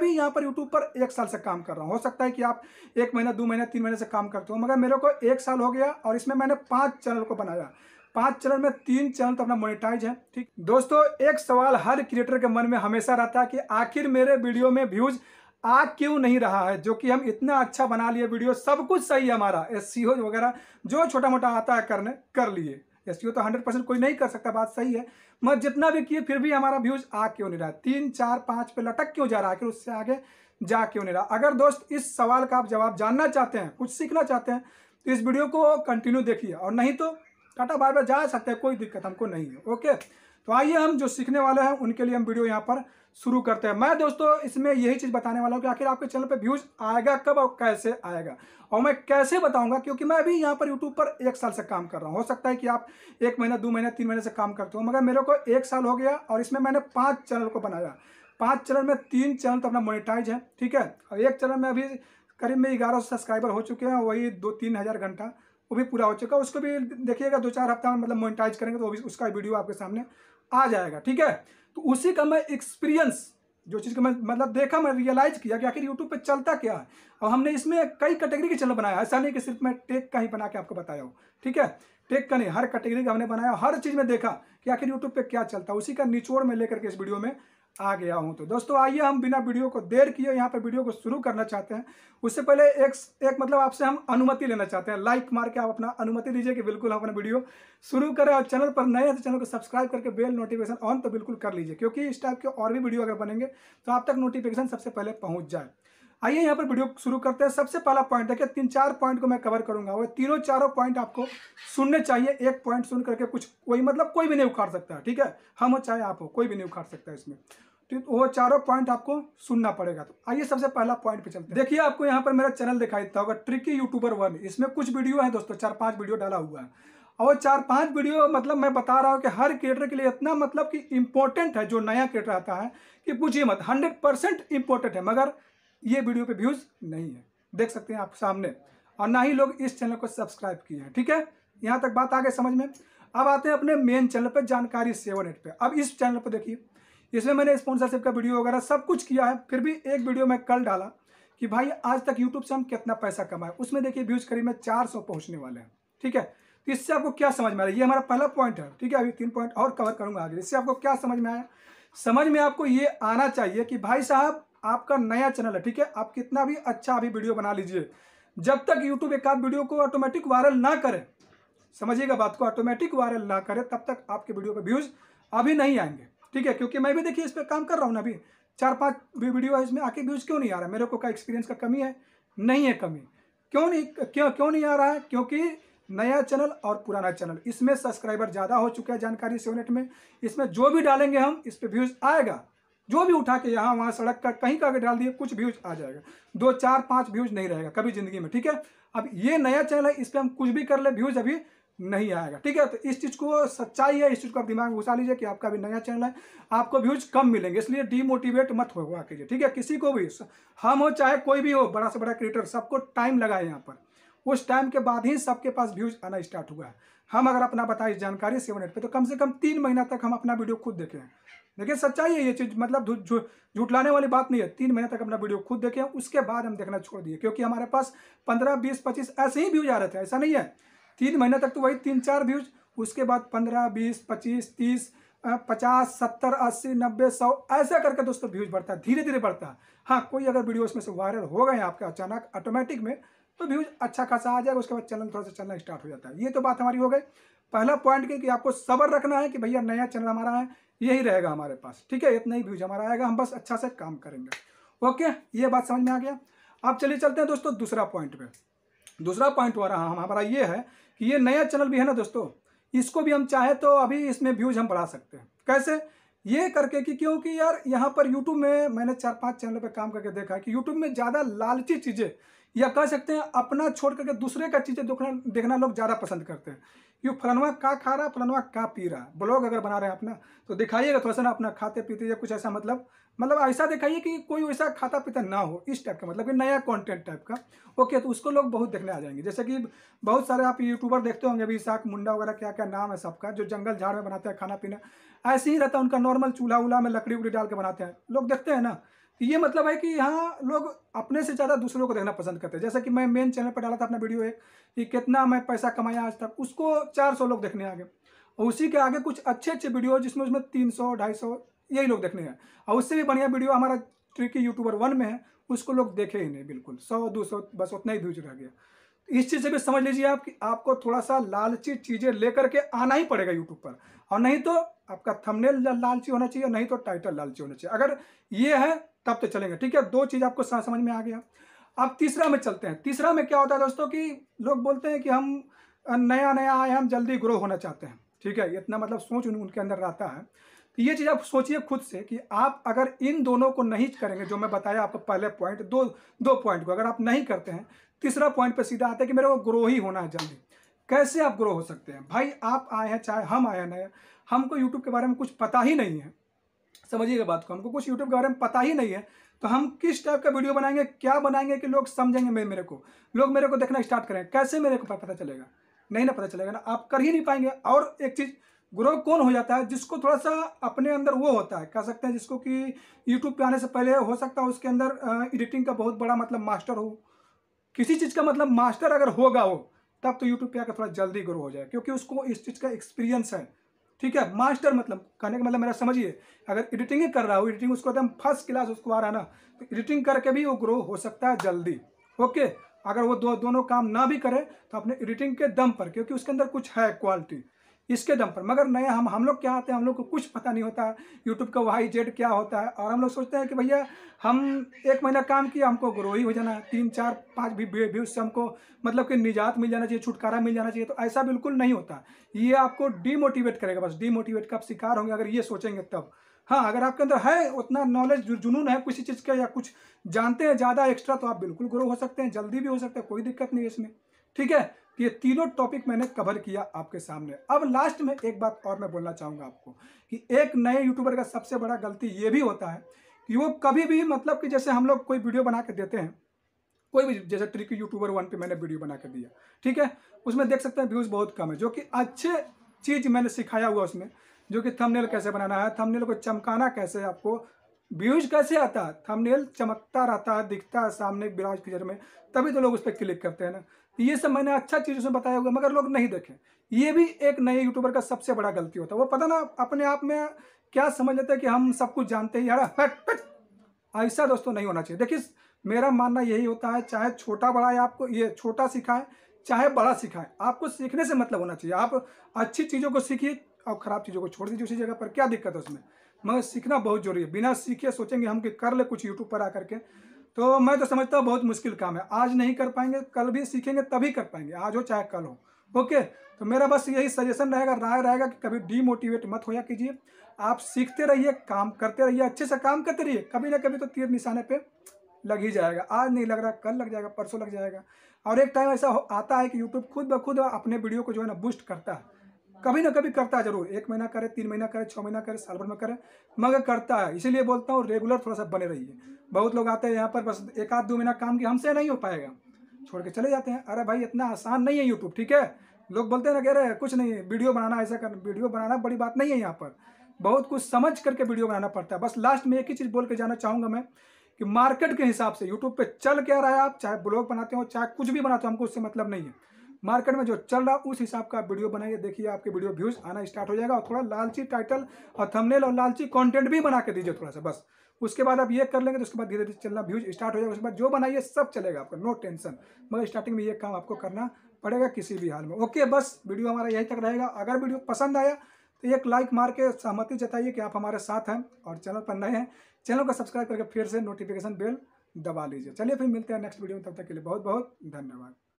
भी यहाँ पर YouTube पर एक साल से काम कर रहा हूँ हो सकता है कि आप एक महीना दो महीना तीन महीने से काम करते हो मगर मेरे को एक साल हो गया और इसमें मैंने पाँच चैनल को बनाया पांच चैनल में तीन चैनल तो अपना मोनेटाइज है ठीक दोस्तों एक सवाल हर क्रिएटर के मन में हमेशा रहता है कि आखिर मेरे वीडियो में व्यूज़ आ क्यों नहीं रहा है जो कि हम इतना अच्छा बना लिए वीडियो सब कुछ सही है हमारा एस वगैरह जो छोटा मोटा आता है करने कर लिए एस तो हंड्रेड परसेंट कोई नहीं कर सकता बात सही है मगर जितना भी किए फिर भी हमारा व्यूज आ क्यों नहीं रहा तीन चार पाँच पे लटक क्यों जा रहा आखिर उससे आगे जा क्यों नहीं रहा अगर दोस्त इस सवाल का आप जवाब जानना चाहते हैं कुछ सीखना चाहते हैं तो इस वीडियो को कंटिन्यू देखिए और नहीं तो टाटा बार बार जा सकते हैं कोई दिक्कत हमको नहीं है ओके तो आइए हम जो सीखने वाले हैं उनके लिए हम वीडियो यहाँ पर शुरू करते हैं मैं दोस्तों इसमें यही चीज़ बताने वाला हूँ कि आखिर आपके चैनल पर व्यूज़ आएगा कब और कैसे आएगा और मैं कैसे बताऊंगा क्योंकि मैं अभी यहाँ पर यूट्यूब पर एक साल से काम कर रहा हूँ हो सकता है कि आप एक महीना दो महीना तीन महीने से काम करते हो मगर मेरे को एक साल हो गया और इसमें मैंने पाँच चैनल को बनाया पाँच चैनल में तीन चैनल तो अपना मोनिटाइज है ठीक है और एक चैनल में अभी करीब में ग्यारह सब्सक्राइबर हो चुके हैं वही दो तीन हज़ार घंटा वो भी पूरा हो चुका है उसको भी देखिएगा दो चार हफ्ता मतलब मोनिटाइज करेंगे तो वो भी उसका वीडियो आपके सामने आ जाएगा ठीक है तो उसी का मैं एक्सपीरियंस जो चीज़ का मैं मतलब देखा मैं रियलाइज़ किया कि आखिर यूट्यूब पे चलता क्या है और हमने इसमें कई कैटेगरी के चैनल बनाया ऐसा नहीं कि सिर्फ मैं टेक का ही बना के आपको बताया हूँ ठीक है टेक का नहीं हर कैटेगरी का हमने बनाया हर चीज़ में देखा कि आखिर यूट्यूब पर क्या चलता है उसी का निचोड़ में लेकर के इस वीडियो में आ गया हूँ तो दोस्तों आइए हम बिना वीडियो को देर किए यहाँ पर वीडियो को शुरू करना चाहते हैं उससे पहले एक एक मतलब आपसे हम अनुमति लेना चाहते हैं लाइक मार के आप अपना अनुमति दीजिए कि बिल्कुल हम अपना वीडियो शुरू करें और चैनल पर नए हैं तो चैनल को सब्सक्राइब करके बेल नोटिफिकेशन ऑन तो बिल्कुल कर लीजिए क्योंकि इस टाइप के और भी वीडियो अगर बनेंगे तो आप तक नोटिफिकेशन सबसे पहले पहुँच जाए आइए यहाँ पर वीडियो शुरू करते हैं सबसे पहला पॉइंट देखिए तीन चार पॉइंट को मैं कवर करूंगा वो तीनों चारों पॉइंट आपको सुनने चाहिए एक पॉइंट सुन करके कुछ कोई मतलब कोई भी नहीं उखाड़ सकता है ठीक है हम हो चाहे आप हो कोई भी नहीं उखाड़ सकता है इसमें ठीक वो चारों पॉइंट आपको सुनना पड़ेगा तो आइए सबसे पहला पॉइंट पे चलते देखिए आपको यहाँ पर मेरा चैनल दिखाई देता होगा ट्रिकी यूट्यूबर वन इसमें कुछ वीडियो है दोस्तों चार पाँच वीडियो डाला हुआ है और चार पांच वीडियो मतलब मैं बता रहा हूँ कि हर क्रिएटर के लिए इतना मतलब कि इम्पोर्टेंट है जो नया क्रिएटर आता है कि पूछिए मत हंड्रेड परसेंट इम्पोर्टेंट है मगर ये वीडियो पे व्यूज़ नहीं है देख सकते हैं आप सामने और ना ही लोग इस चैनल को सब्सक्राइब किए हैं ठीक है यहाँ तक बात आ गई समझ में अब आते हैं अपने मेन चैनल पर जानकारी सेवन एट पर अब इस चैनल पर देखिए इसमें मैंने स्पॉन्सरशिप का वीडियो वगैरह सब कुछ किया है फिर भी एक वीडियो मैं कल डाला कि भाई आज तक यूट्यूब से हम कितना पैसा कमाए उसमें देखिए व्यूज करीब में चार सौ पहुँचने वाले हैं ठीक है तो इससे आपको क्या समझ में आ रहा है ये हमारा पहला पॉइंट है ठीक है अभी तीन पॉइंट और कवर करूंगा आगे इससे आपको क्या समझ में आया समझ में आपको ये आना चाहिए कि भाई साहब आपका नया चैनल है ठीक है आप कितना भी अच्छा अभी वीडियो बना लीजिए जब तक यूट्यूब एक आध वीडियो को ऑटोमेटिक वायरल ना करे समझिएगा बात को ऑटोमेटिक वायरल ना करे तब तक आपके वीडियो पर व्यूज़ अभी नहीं आएंगे ठीक है क्योंकि मैं भी देखिए इस पर काम कर रहा हूँ ना अभी चार पाँच वीडियो है इसमें आके व्यूज़ क्यों नहीं आ रहा मेरे को का एक्सपीरियंस का कमी है नहीं है कमी क्यों नहीं क्यों क्यों नहीं आ रहा है क्योंकि नया चैनल और पुराना चैनल इसमें सब्सक्राइबर ज़्यादा हो चुका है जानकारी सेवनेट में इसमें जो भी डालेंगे हम इस पर व्यूज़ आएगा जो भी उठा के यहाँ वहाँ सड़क का कहीं का अगर डाल दिए कुछ व्यूज आ जाएगा दो चार पाँच व्यूज नहीं रहेगा कभी ज़िंदगी में ठीक है अब ये नया चैनल है इस पर हम कुछ भी कर ले व्यूज अभी नहीं आएगा ठीक है तो इस चीज़ को सच्चाई है इस चीज़ को आप दिमाग में घुसा लीजिए कि आपका भी नया चैनल है आपको व्यूज कम मिलेंगे इसलिए डीमोटिवेट मत हो हुआ कीजिए ठीक है किसी को भी हम हो चाहे कोई भी हो बड़ा से बड़ा क्रिएटर सबको टाइम लगा है यहाँ पर उस टाइम के बाद ही सबके पास व्यूज आना स्टार्ट हुआ है हम अगर अपना बताएं इस जानकारी सेवन एट पर तो कम से कम तीन महीना तक हम अपना वीडियो खुद देखें देखिए सच्चाई है ये चीज़ मतलब झूठलाने वाली बात नहीं है तीन महीने तक अपना वीडियो खुद देखें उसके बाद हम देखना छोड़ दिए क्योंकि हमारे पास पंद्रह बीस पच्चीस ऐसे ही व्यूज आ रहे थे ऐसा नहीं है तीन महीने तक तो वही तीन चार व्यूज उसके बाद पंद्रह बीस पच्चीस तीस पचास सत्तर अस्सी नब्बे सौ ऐसा करके दोस्तों व्यूज बढ़ता है धीरे धीरे बढ़ता है हाँ कोई अगर वीडियो उसमें से वायरल हो गए आपके अचानक ऑटोमेटिक में तो व्यूज अच्छा खासा आ जाएगा उसके बाद चैनल थोड़ा सा चलना स्टार्ट हो जाता है ये तो बात हमारी हो गई पहला पॉइंट की कि आपको सबर रखना है कि भैया नया चैनल हमारा है यही रहेगा हमारे पास ठीक है इतना ही व्यूज हमारा आएगा हम बस अच्छा से काम करेंगे ओके ये बात समझ में आ गया अब चलिए चलते हैं दोस्तों दूसरा पॉइंट पे दूसरा पॉइंट हो रहा हमारा ये है कि ये नया चैनल भी है ना दोस्तों इसको भी हम चाहे तो अभी इसमें व्यूज हम बढ़ा सकते हैं कैसे ये करके कि क्योंकि यार यहाँ पर यूट्यूब में मैंने चार पांच चैनल पर काम करके देखा है कि यूट्यूब में ज़्यादा लालची चीज़ें या कह सकते हैं अपना छोड़ करके दूसरे का चीज़ें देखना देखना लोग ज़्यादा पसंद करते हैं क्यों फलनवा का खा रहा फलनवा का पी रहा ब्लॉग अगर बना रहे हैं अपना तो दिखाइएगा थोड़ा सा ना अपना खाते पीते या कुछ ऐसा मतलब मतलब ऐसा दिखाइए कि कोई वैसा खाता पीता ना हो इस टाइप का मतलब कि नया कंटेंट टाइप का ओके तो उसको लोग बहुत देखने आ जाएंगे जैसे कि बहुत सारे आप यूट्यूबर देखते होंगे अभी साख मुंडा वगैरह क्या क्या नाम है सबका जो जंगल झाड़ में बनाते हैं खाना पीना ऐसे ही रहता है उनका नॉर्मल चूल्हा उल्हा में लकड़ी उकड़ी डाल के बनाते हैं लोग देखते हैं ना तो ये मतलब है कि यहाँ लोग अपने से ज़्यादा दूसरों को देखना पसंद करते हैं जैसे कि मैं मेन चैनल पर डाला था अपना वीडियो एक कि कितना मैं पैसा कमाया आज तक उसको 400 लोग देखने आगे और उसी के आगे कुछ अच्छे अच्छे वीडियो जिसमें उसमें तीन सौ ढाई सौ यही लोग देखने हैं और उससे भी बढ़िया वीडियो हमारा ट्रिकी यूट्यूबर वन में है उसको लोग देखे ही नहीं बिल्कुल सौ दो सौ बस उतना ही व्यूज रह गया तो इस चीज़ से भी समझ लीजिए आप कि आपको थोड़ा सा लालची चीज़ें लेकर के आना ही पड़ेगा यूट्यूब पर और नहीं तो आपका थंबनेल लालची होना चाहिए नहीं तो टाइटल लालची होना चाहिए अगर ये है तब तो चलेंगे ठीक है दो चीज़ आपको समझ में आ गया अब तीसरा में चलते हैं तीसरा में क्या होता है दोस्तों कि लोग बोलते हैं कि हम नया नया आए हम जल्दी ग्रो होना चाहते हैं ठीक है इतना मतलब सोच उनके अंदर रहता है तो ये चीज़ आप सोचिए खुद से कि आप अगर इन दोनों को नहीं करेंगे जो मैं बताया आपको पहले पॉइंट दो दो पॉइंट को अगर आप नहीं करते हैं तीसरा पॉइंट पर सीधा आता है कि मेरे को ग्रो ही होना है जल्दी कैसे आप ग्रो हो सकते हैं भाई आप आए हैं चाहे हम आए हैं नया हमको यूट्यूब के बारे में कुछ पता ही नहीं है समझिएगा बात को हमको कुछ यूट्यूब के बारे में पता ही नहीं है तो हम किस टाइप का वीडियो बनाएंगे क्या बनाएंगे कि लोग समझेंगे मेरे को लोग मेरे को देखना स्टार्ट करें कैसे मेरे को पता चलेगा नहीं ना पता चलेगा ना आप कर ही नहीं पाएंगे और एक चीज़ ग्रो कौन हो जाता है जिसको थोड़ा सा अपने अंदर वो होता है कह सकते हैं जिसको कि यूट्यूब पे आने से पहले हो सकता है उसके अंदर एडिटिंग का बहुत बड़ा मतलब मास्टर हो किसी चीज़ का मतलब मास्टर अगर होगा हो तब तो यूट्यूब पे आकर थोड़ा जल्दी ग्रो हो जाए क्योंकि उसको इस चीज़ का एक्सपीरियंस है ठीक है मास्टर मतलब कहने का मतलब मेरा समझिए अगर एडिटिंग ही कर रहा हो एडिटिंग उसको एकदम फर्स्ट क्लास उसको आ रहा ना तो एडिटिंग करके भी वो ग्रो हो सकता है जल्दी ओके अगर वो दो दोनों काम ना भी करे तो अपने एडिटिंग के दम पर क्योंकि उसके अंदर कुछ है क्वालिटी इसके दम पर मगर नया हम हम लोग क्या आते हैं हम लोग को कुछ पता नहीं होता यूट्यूब का वाई जेड क्या होता है और हम लोग सोचते हैं कि भैया हम एक महीना काम किया हमको ग्रो ही हो जाना है तीन चार पाँच भी व्यूज से हमको मतलब कि निजात मिल जाना चाहिए छुटकारा मिल जाना चाहिए तो ऐसा बिल्कुल नहीं होता ये आपको डीमोटिवेट करेगा बस डीमोटिवेट का आप शिकार होंगे अगर ये सोचेंगे तब हाँ अगर आपके अंदर है उतना नॉलेज जुनून है किसी चीज़ का या कुछ जानते हैं ज़्यादा एक्स्ट्रा तो आप बिल्कुल ग्रो हो सकते हैं जल्दी भी हो सकते हैं कोई दिक्कत नहीं है इसमें ठीक है तो ये तीनों टॉपिक मैंने कवर किया आपके सामने अब लास्ट में एक बात और मैं बोलना चाहूँगा आपको कि एक नए यूट्यूबर का सबसे बड़ा गलती ये भी होता है कि वो कभी भी मतलब कि जैसे हम लोग कोई वीडियो बना के देते हैं कोई भी जैसे ट्रिकी यूट्यूबर वन पे मैंने वीडियो बना के दिया ठीक है उसमें देख सकते हैं व्यूज़ बहुत कम है जो कि अच्छे चीज़ मैंने सिखाया हुआ उसमें जो कि थंबनेल कैसे बनाना है थंबनेल को चमकाना कैसे आपको व्यूज कैसे आता है थंबनेल चमकता रहता है दिखता है सामने विराज पिक्चर में तभी तो लोग उस पर क्लिक करते हैं ना ये सब मैंने अच्छा चीज़ उसमें बताया होगा मगर लोग नहीं देखें ये भी एक नए यूट्यूबर का सबसे बड़ा गलती होता है वो पता ना अपने आप में क्या समझ लेते हैं कि हम सब कुछ जानते हैं यार ऐसा दोस्तों नहीं होना चाहिए देखिए मेरा मानना यही होता है चाहे छोटा बड़ा है आपको ये छोटा सिखाए चाहे बड़ा सिखाए आपको सीखने से मतलब होना चाहिए आप अच्छी चीज़ों को सीखिए और ख़राब चीज़ों को छोड़ दीजिए उसी जगह पर क्या दिक्कत है उसमें मगर सीखना बहुत जरूरी है बिना सीखे सोचेंगे हम कि कर ले कुछ यूट्यूब पर आकर के तो मैं तो समझता हूँ बहुत मुश्किल काम है आज नहीं कर पाएंगे कल भी सीखेंगे तभी कर पाएंगे आज हो चाहे कल हो ओके तो मेरा बस यही सजेशन रहेगा राय रहेगा कि कभी डीमोटिवेट मत होया कीजिए आप सीखते रहिए काम करते रहिए अच्छे से काम करते रहिए कभी ना कभी तो तीर निशाने पे लग ही जाएगा आज नहीं लग रहा कल लग जाएगा परसों लग जाएगा और एक टाइम ऐसा आता है कि यूट्यूब खुद ब खुद अपने वीडियो को जो है ना बूस्ट करता है कभी ना कभी करता है जरूर एक महीना करे तीन महीना करे छः महीना करे साल भर में करे मगर करता है इसीलिए बोलता हूँ रेगुलर थोड़ा सा बने रहिए बहुत लोग आते हैं यहाँ पर बस एक आध दो महीना काम किया हमसे नहीं हो पाएगा छोड़ के चले जाते हैं अरे भाई इतना आसान नहीं है यूट्यूब ठीक है लोग बोलते हैं ना कह रहे कुछ नहीं है वीडियो बनाना ऐसा कर वीडियो बनाना बड़ी बात नहीं है यहाँ पर बहुत कुछ समझ करके वीडियो बनाना पड़ता है बस लास्ट में एक ही चीज़ बोल के जाना चाहूँगा मैं कि मार्केट के हिसाब से यूट्यूब पर चल क्या रहा है आप चाहे ब्लॉग बनाते हो चाहे कुछ भी बनाते हो हमको उससे मतलब नहीं है मार्केट में जो चल रहा उस हिसाब का वीडियो बनाइए देखिए आपके वीडियो व्यूज आना स्टार्ट हो जाएगा और थोड़ा लालची टाइटल और थमनेल और लालची कॉन्टेंट भी बना के दीजिए थोड़ा सा बस उसके बाद आप ये कर लेंगे तो उसके बाद धीरे धीरे चलना व्यूज स्टार्ट हो जाएगा उसके बाद जो बनाइए सब चलेगा आपका नो टेंशन मगर स्टार्टिंग में ये काम आपको करना पड़ेगा किसी भी हाल में ओके बस वीडियो हमारा यहीं तक रहेगा अगर वीडियो पसंद आया तो एक लाइक मार के सहमति जताइए कि आप हमारे साथ हैं और चैनल पर नए हैं चैनल को सब्सक्राइब करके फिर से नोटिफिकेशन बेल दबा लीजिए चलिए फिर मिलते हैं नेक्स्ट वीडियो में तब तक के लिए बहुत बहुत धन्यवाद